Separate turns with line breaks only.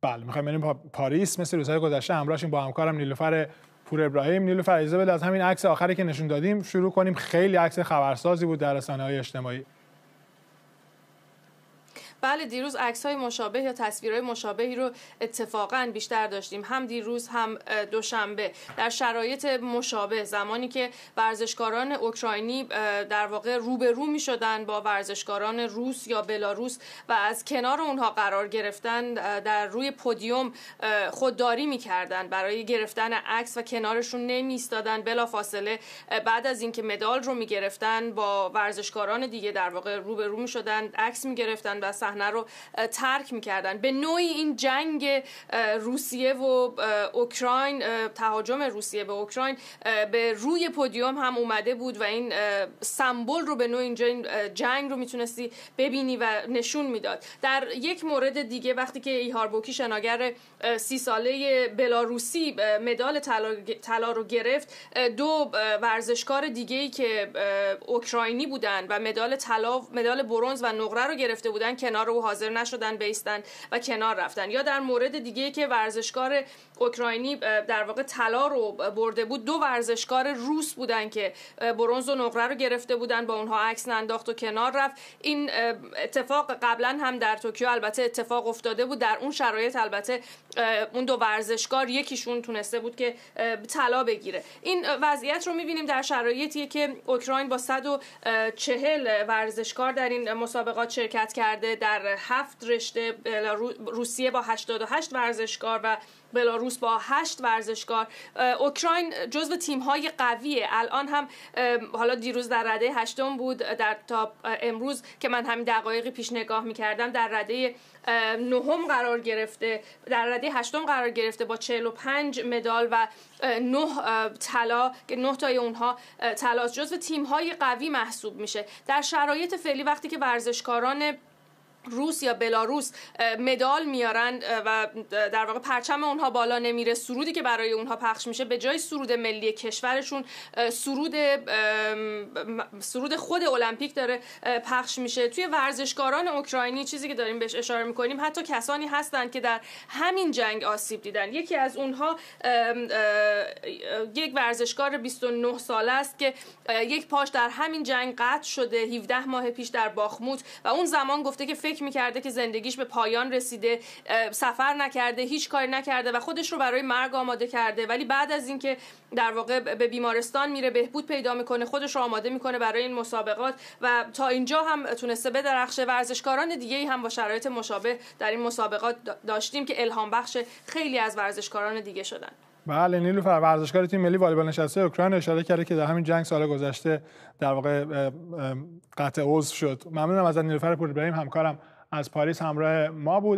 بله میخوایم بریم پاریس مثل روزهای گذشته همراهشیم با همکارم نیلوفر پور ابراهیم نیلوفر اجازه از همین عکس آخری که نشون دادیم شروع کنیم خیلی عکس خبرسازی بود در های اجتماعی
بله دیروز عکس های مشابه یا تصویرهای مشابهی رو اتفاقا بیشتر داشتیم هم دیروز هم دوشنبه در شرایط مشابه زمانی که ورزشکاران اوکراینی در واقع روبرو می شدن با ورزشکاران روس یا بلاروس و از کنار اونها قرار گرفتن در روی پودیوم خودداری می کردن برای گرفتن عکس و کنارشون نمی بلا بلافاصله بعد از اینکه مدال رو می گرفتن با ورزشکاران دیگه در واقع روبرو می شدن عکس می گرفتن و صحنه رو ترک میکردن به نوعی این جنگ روسیه و اوکراین تهاجم روسیه به اوکراین به روی پودیوم هم اومده بود و این سمبل رو به نوعی این جنگ رو میتونستی ببینی و نشون میداد در یک مورد دیگه وقتی که بوکی شناگر سی ساله بلاروسی مدال طلا رو گرفت دو ورزشکار دیگه ای که اوکراینی بودن و مدال طلا مدال برونز و نقره رو گرفته بودن کنار کنار او حاضر نشدن بیستن و کنار رفتن یا در مورد دیگه که ورزشکار اوکراینی در واقع طلا رو برده بود دو ورزشکار روس بودن که برونز و نقره رو گرفته بودن با اونها عکس ننداخت و کنار رفت این اتفاق قبلا هم در توکیو البته اتفاق افتاده بود در اون شرایط البته اون دو ورزشکار یکیشون تونسته بود که طلا بگیره این وضعیت رو میبینیم در شرایطی که اوکراین با 140 ورزشکار در این مسابقات شرکت کرده در هفت رشته روسیه با 88 ورزشکار و بلاروس با 8 ورزشکار اوکراین جزو های قویه الان هم حالا دیروز در رده هشتم بود در تا امروز که من همین دقایقی پیش نگاه میکردم در رده نهم قرار گرفته در رده هشتم قرار گرفته با 45 مدال و نه طلا که نه تای اونها طلا جزو تیم‌های قوی محسوب میشه در شرایط فعلی وقتی که ورزشکاران روس یا بلاروس مدال میارن و در واقع پرچم اونها بالا نمیره سرودی که برای اونها پخش میشه به جای سرود ملی کشورشون سرود سرود خود المپیک داره پخش میشه توی ورزشکاران اوکراینی چیزی که داریم بهش اشاره میکنیم حتی کسانی هستند که در همین جنگ آسیب دیدن یکی از اونها یک ورزشکار 29 ساله است که یک پاش در همین جنگ قطع شده 17 ماه پیش در باخموت و اون زمان گفته که فکر میکرده که زندگیش به پایان رسیده سفر نکرده هیچ کاری نکرده و خودش رو برای مرگ آماده کرده ولی بعد از اینکه در واقع به بیمارستان میره بهبود پیدا میکنه خودش رو آماده میکنه برای این مسابقات و تا اینجا هم تونسته بدرخشه ورزشکاران دیگه ای هم با شرایط مشابه در این مسابقات داشتیم که الهام بخش خیلی از ورزشکاران دیگه شدن
بله نیلوفر ورزشکار تیم ملی والیبال نشسته اوکراین اشاره کرده که در همین جنگ سال گذشته در واقع قطع عضو شد ممنونم از نیلوفر پور ابراهیم همکارم از پاریس همراه ما بود